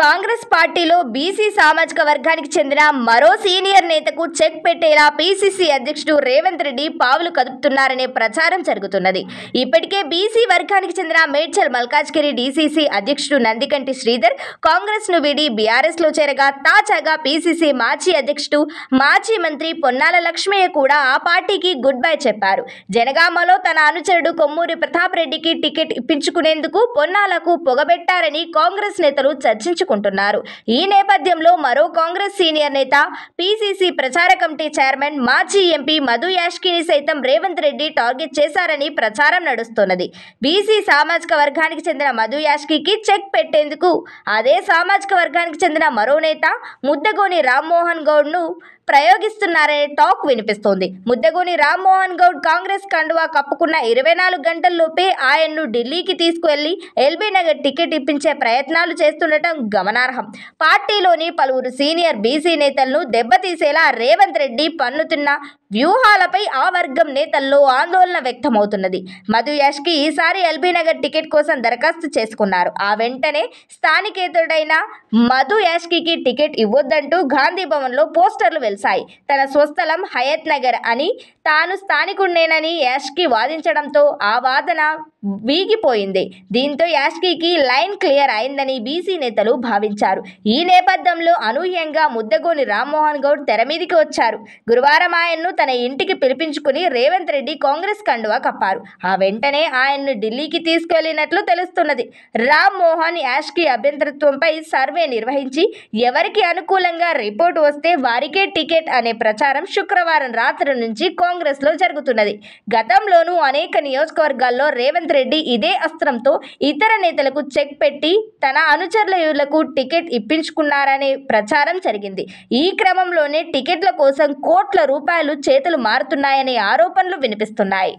కాంగ్రెస్ పార్టీలో బీసీ సామాజిక వర్గానికి చెందిన మరో సీనియర్ నేతకు చెక్ పెట్టేలా పీసీసీ అధ్యక్షుడు రేవంత్ రెడ్డి పావులు కదుపుతున్నారనే ప్రచారం జరుగుతున్నది ఇప్పటికే బీసీ వర్గానికి చెందిన మేడ్చల్ మల్కాజ్గిరి డీసీసీ అధ్యక్షుడు నందికంటి శ్రీధర్ కాంగ్రెస్ ను వీడి బీఆర్ఎస్ లో చేరగా తాజాగా పీసీసీ మాజీ అధ్యక్షుడు మాజీ మంత్రి పొన్నాల లక్ష్మయ్య కూడా ఆ పార్టీకి గుడ్ బై చెప్పారు జనగామలో తన అనుచరుడు కొమ్మూరి ప్రతాప్ రెడ్డికి టికెట్ ఇప్పించుకునేందుకు పొన్నాలకు పొగబెట్టారని కాంగ్రెస్ నేతలు చర్చించు దక్కించుకుంటున్నారు ఈ నేపథ్యంలో మరో కాంగ్రెస్ సీనియర్ నేత పీసీసీ ప్రచార కమిటీ చైర్మన్ మాజీ ఎంపీ మధు యాష్కిని సైతం రేవంత్ రెడ్డి టార్గెట్ చేశారని ప్రచారం నడుస్తున్నది బీసీ సామాజిక వర్గానికి చెందిన మధు యాష్కికి చెక్ పెట్టేందుకు అదే సామాజిక వర్గానికి చెందిన మరో నేత ముద్దగోని రామ్మోహన్ గౌడ్ను ప్రయోగిస్తున్నారనే టాక్ వినిపిస్తోంది ముద్దగోని రామ్మోహన్ గౌడ్ కాంగ్రెస్ కండువా కప్పుకున్న ఇరవై నాలుగు గంటల్లోపే ఆయన్ను ఢిల్లీకి తీసుకువెళ్లి ఎల్బీ నగర్ టికెట్ ఇప్పించే ప్రయత్నాలు చేస్తుండటం గమనార్హం పార్టీలోని పలువురు సీనియర్ బీసీ నేతలను దెబ్బతీసేలా రేవంత్ రెడ్డి పన్నుతున్న వ్యూహాలపై ఆ వర్గం నేతల్లో ఆందోళన వ్యక్తమవుతున్నది మధు యాష్కి ఈసారి ఎల్బీ నగర్ టికెట్ కోసం దరఖాస్తు చేసుకున్నారు ఆ వెంటనే స్థానికేతుడైన మధు యాష్కి టికెట్ ఇవ్వొద్దంటూ గాంధీ లో పోస్టర్లు వెలిశాయి తన స్వస్థలం హయత్ నగర్ అని తాను స్థానికుడినేనని యాష్కి వాదించడంతో ఆ వాదన వీగిపోయింది దీంతో యాష్కి లైన్ క్లియర్ అయిందని బీసీ నేతలు భావించారు ఈ నేపథ్యంలో అనూహ్యంగా ముద్దగోని రామ్మోహన్ గౌడ్ తెర మీదికి వచ్చారు గురువారం ఆయన్ను తన ఇంటికి పిలిపించుకుని రేవంత్ రెడ్డి కాంగ్రెస్ కండువా కప్పారు ఆ వెంటనే ఆయన్ను ఢిల్లీకి తీసుకువెళ్లినట్లు తెలుస్తున్నది రామ్మోహన్ యాష్కి అభ్యంతరత్వంపై సర్వే నిర్వహించి ఎవరికి అనుకూలంగా రిపోర్ట్ వస్తే వారికే టికెట్ అనే ప్రచారం శుక్రవారం రాత్రి నుంచి కాంగ్రెస్లో జరుగుతున్నది గతంలోనూ అనేక నియోజకవర్గాల్లో రేవంత్ రెడ్డి ఇదే అస్త్రంతో ఇతర నేతలకు చెక్ పెట్టి తన అనుచరులకు టికెట్ ఇప్పించుకున్నారనే ప్రచారం జరిగింది ఈ క్రమంలోనే టికెట్ల కోసం కోట్ల రూపాయలు చేతులు మారుతున్నాయనే ఆరోపణలు వినిపిస్తున్నాయి